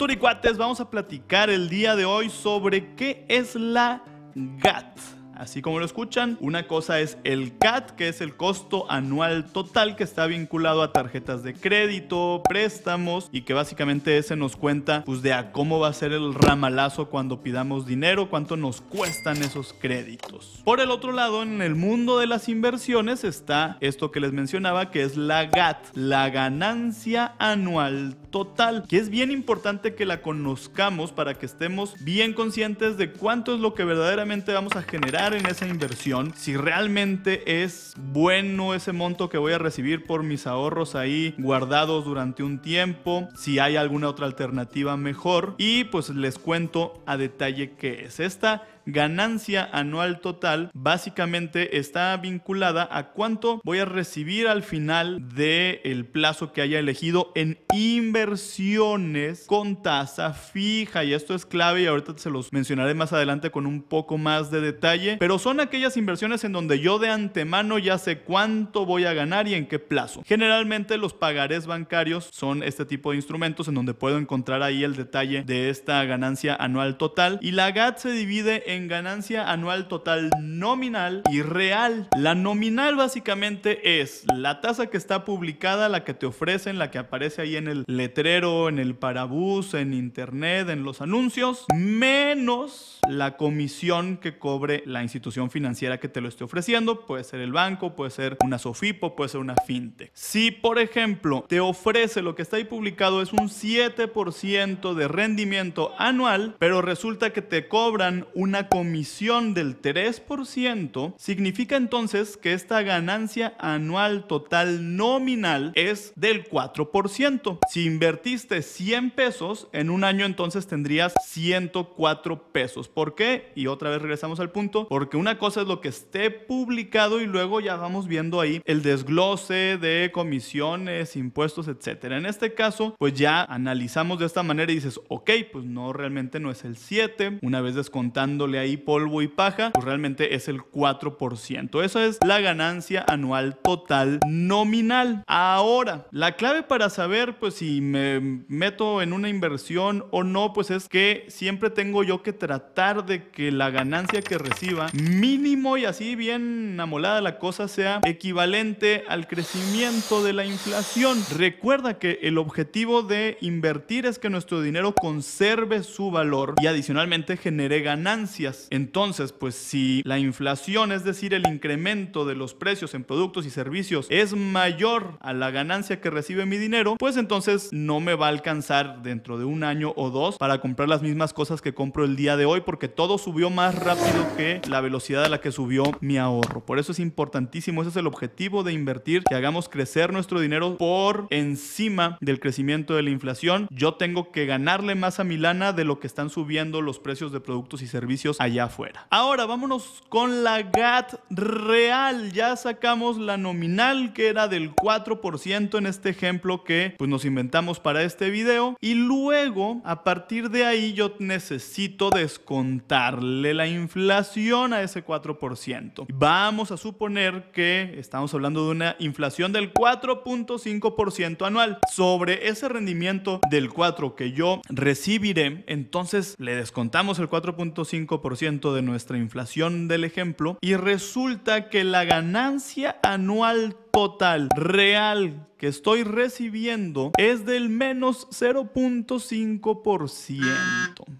Turicuates, vamos a platicar el día de hoy sobre qué es la GAT. Así como lo escuchan, una cosa es el CAT, que es el costo anual total que está vinculado a tarjetas de crédito, préstamos y que básicamente ese nos cuenta pues de a cómo va a ser el ramalazo cuando pidamos dinero, cuánto nos cuestan esos créditos. Por el otro lado, en el mundo de las inversiones está esto que les mencionaba que es la GAT, la ganancia anual total, que es bien importante que la conozcamos para que estemos bien conscientes de cuánto es lo que verdaderamente vamos a generar en esa inversión, si realmente es bueno ese monto que voy a recibir por mis ahorros ahí guardados durante un tiempo, si hay alguna otra alternativa mejor y pues les cuento a detalle qué es esta ganancia anual total básicamente está vinculada a cuánto voy a recibir al final del el plazo que haya elegido en inversiones con tasa fija. Y esto es clave y ahorita se los mencionaré más adelante con un poco más de detalle pero son aquellas inversiones en donde yo de antemano ya sé cuánto voy a ganar y en qué plazo. Generalmente los pagarés bancarios son este tipo de instrumentos en donde puedo encontrar ahí el detalle de esta ganancia anual total y la GAT se divide en ganancia anual total nominal y real. La nominal básicamente es la tasa que está publicada, la que te ofrecen, la que aparece ahí en el letrero, en el parabús, en internet, en los anuncios, menos la comisión que cobre la institución financiera que te lo esté ofreciendo. Puede ser el banco, puede ser una Sofipo, puede ser una fintech. Si, por ejemplo, te ofrece lo que está ahí publicado es un 7% de rendimiento anual, pero resulta que te cobran una comisión del 3%, significa entonces que esta ganancia anual total nominal es del 4%. Si invertiste 100 pesos, en un año entonces tendrías 104 pesos. ¿Por qué? Y otra vez regresamos al punto, porque una cosa es lo que esté publicado y luego ya vamos viendo ahí el desglose de comisiones, impuestos, etcétera. En este caso, pues ya analizamos de esta manera y dices, ok, pues no, realmente no es el 7. Una vez descontándole ahí polvo y paja, pues realmente es el 4%. Esa es la ganancia anual total nominal. Ahora, la clave para saber, pues si me meto en una inversión o no, pues es que siempre tengo yo que tratar de que la ganancia que reciba mínimo y así bien amolada la cosa sea equivalente al crecimiento de la inflación. Recuerda que el objetivo de invertir es que nuestro dinero conserve su valor y adicionalmente genere ganancias. Entonces, pues si la inflación, es decir, el incremento de los precios en productos y servicios es mayor a la ganancia que recibe mi dinero, pues entonces no me va a alcanzar dentro de un año o dos para comprar las mismas cosas que compro el día de hoy porque todo subió más rápido que la velocidad a la que subió mi ahorro. Por eso es importantísimo, ese es el objetivo de invertir, que hagamos crecer nuestro dinero por encima del crecimiento de la inflación. Yo tengo que ganarle más a mi lana de lo que están subiendo los precios de productos y servicios allá afuera. Ahora vámonos con la GAT real. Ya sacamos la nominal que era del 4% en este ejemplo que pues, nos inventamos para este video. Y luego, a partir de ahí, yo necesito descontarle la inflación a ese 4%. Vamos a suponer que estamos hablando de una inflación del 4.5% anual. Sobre ese rendimiento del 4 que yo recibiré, entonces le descontamos el 4.5% de nuestra inflación del ejemplo y resulta que la ganancia anual total real que estoy recibiendo es del menos 0.5%.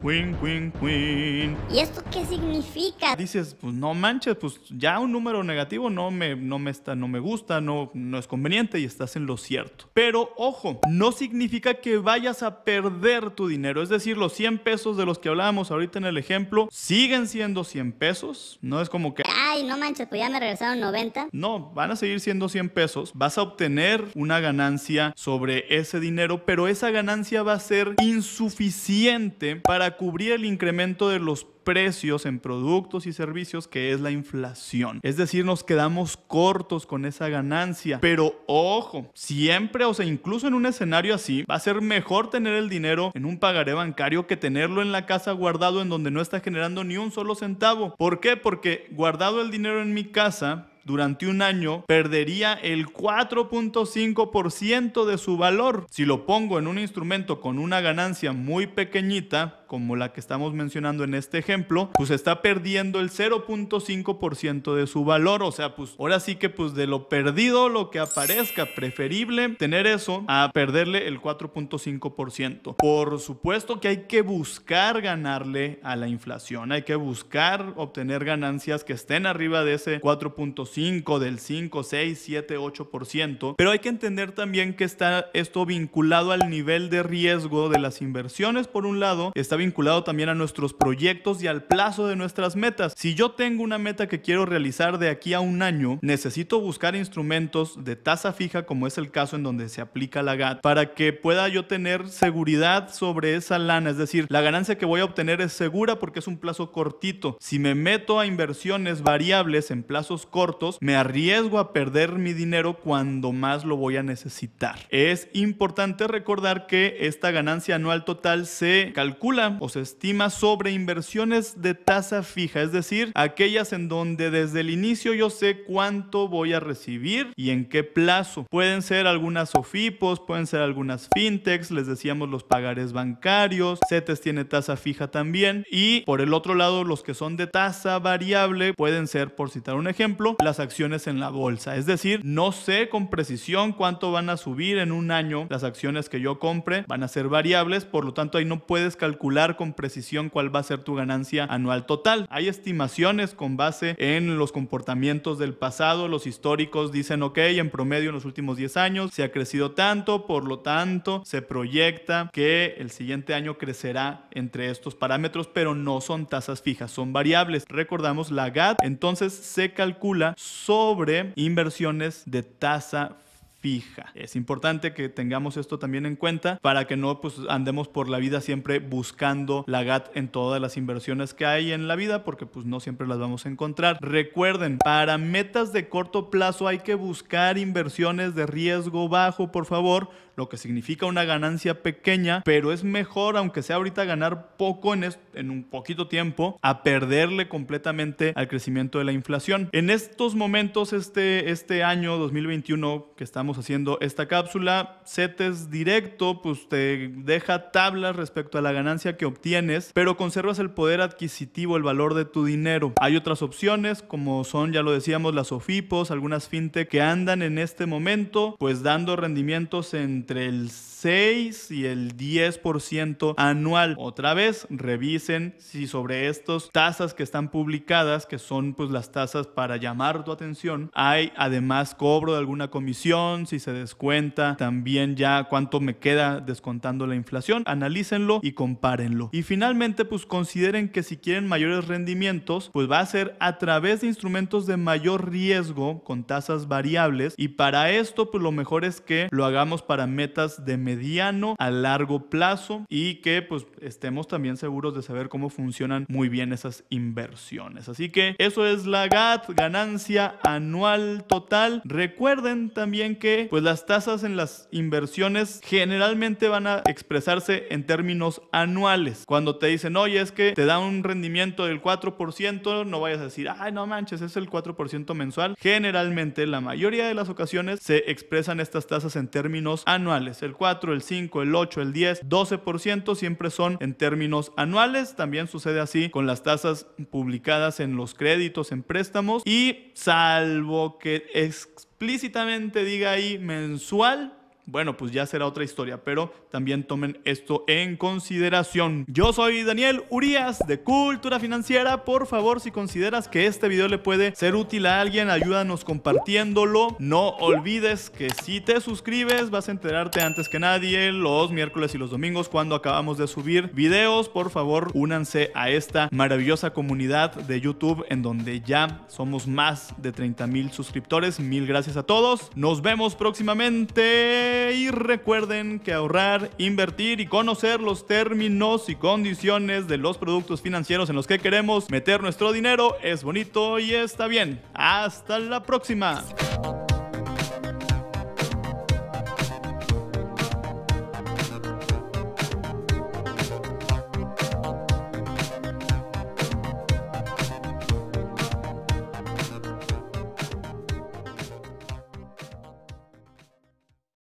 Queen, queen, queen. ¿Y esto qué significa? Dices, pues no manches, pues ya un número negativo no me, no me, está, no me gusta, no, no es conveniente y estás en lo cierto. Pero ojo, no significa que vayas a perder tu dinero. Es decir, los 100 pesos de los que hablábamos ahorita en el ejemplo siguen siendo 100 pesos. No es como que... Ay, no manches, pues ya me regresaron 90. No, van a seguir siendo 100 100 pesos, vas a obtener una ganancia sobre ese dinero, pero esa ganancia va a ser insuficiente para cubrir el incremento de los precios en productos y servicios que es la inflación. Es decir, nos quedamos cortos con esa ganancia. Pero ojo, siempre, o sea, incluso en un escenario así, va a ser mejor tener el dinero en un pagaré bancario que tenerlo en la casa guardado en donde no está generando ni un solo centavo. ¿Por qué? Porque guardado el dinero en mi casa, durante un año perdería el 4.5% de su valor. Si lo pongo en un instrumento con una ganancia muy pequeñita, como la que estamos mencionando en este ejemplo, pues está perdiendo el 0.5% de su valor. O sea, pues ahora sí que pues de lo perdido, lo que aparezca, preferible tener eso a perderle el 4.5%. Por supuesto que hay que buscar ganarle a la inflación, hay que buscar obtener ganancias que estén arriba de ese 4.5%. 5, del 5, 6, 7, 8%. Pero hay que entender también que está esto vinculado al nivel de riesgo de las inversiones por un lado, está vinculado también a nuestros proyectos y al plazo de nuestras metas. Si yo tengo una meta que quiero realizar de aquí a un año, necesito buscar instrumentos de tasa fija como es el caso en donde se aplica la GAT para que pueda yo tener seguridad sobre esa lana, es decir, la ganancia que voy a obtener es segura porque es un plazo cortito. Si me meto a inversiones variables en plazos cortos, me arriesgo a perder mi dinero cuando más lo voy a necesitar. Es importante recordar que esta ganancia anual total se calcula o se estima sobre inversiones de tasa fija, es decir, aquellas en donde desde el inicio yo sé cuánto voy a recibir y en qué plazo. Pueden ser algunas OFIPOS, pueden ser algunas fintechs, les decíamos los pagares bancarios, CETES tiene tasa fija también y por el otro lado los que son de tasa variable pueden ser, por citar un ejemplo, las acciones en la bolsa. Es decir, no sé con precisión cuánto van a subir en un año las acciones que yo compre. Van a ser variables, por lo tanto ahí no puedes calcular con precisión cuál va a ser tu ganancia anual total. Hay estimaciones con base en los comportamientos del pasado. Los históricos dicen, ok, en promedio en los últimos 10 años se ha crecido tanto, por lo tanto se proyecta que el siguiente año crecerá entre estos parámetros, pero no son tasas fijas, son variables. Recordamos la GAT, entonces se calcula sobre inversiones de tasa fija. Es importante que tengamos esto también en cuenta para que no pues, andemos por la vida siempre buscando la GAT en todas las inversiones que hay en la vida porque pues no siempre las vamos a encontrar. Recuerden, para metas de corto plazo hay que buscar inversiones de riesgo bajo, por favor lo que significa una ganancia pequeña, pero es mejor, aunque sea ahorita ganar poco en, en un poquito tiempo, a perderle completamente al crecimiento de la inflación. En estos momentos, este, este año 2021 que estamos haciendo esta cápsula, CETES directo, pues te deja tablas respecto a la ganancia que obtienes, pero conservas el poder adquisitivo, el valor de tu dinero. Hay otras opciones, como son, ya lo decíamos, las OFIPOS, algunas fintech que andan en este momento, pues dando rendimientos en entre el 6 y el 10% anual. Otra vez, revisen si sobre estas tasas que están publicadas, que son pues las tasas para llamar tu atención, hay además cobro de alguna comisión, si se descuenta también ya cuánto me queda descontando la inflación, analícenlo y compárenlo. Y finalmente, pues consideren que si quieren mayores rendimientos, pues va a ser a través de instrumentos de mayor riesgo con tasas variables y para esto pues lo mejor es que lo hagamos para metas de mediano a largo plazo y que pues estemos también seguros de saber cómo funcionan muy bien esas inversiones. Así que eso es la GAT, ganancia anual total. Recuerden también que pues las tasas en las inversiones generalmente van a expresarse en términos anuales. Cuando te dicen, oye, es que te da un rendimiento del 4%, no vayas a decir, ay, no manches, es el 4% mensual. Generalmente la mayoría de las ocasiones se expresan estas tasas en términos anuales el 4, el 5, el 8, el 10, 12% siempre son en términos anuales. También sucede así con las tasas publicadas en los créditos, en préstamos y salvo que explícitamente diga ahí mensual, bueno, pues ya será otra historia, pero también tomen esto en consideración. Yo soy Daniel Urias de Cultura Financiera. Por favor, si consideras que este video le puede ser útil a alguien, ayúdanos compartiéndolo. No olvides que si te suscribes vas a enterarte antes que nadie los miércoles y los domingos cuando acabamos de subir videos. Por favor, únanse a esta maravillosa comunidad de YouTube en donde ya somos más de 30 mil suscriptores. Mil gracias a todos. Nos vemos próximamente y recuerden que ahorrar, invertir y conocer los términos y condiciones de los productos financieros en los que queremos meter nuestro dinero es bonito y está bien. Hasta la próxima.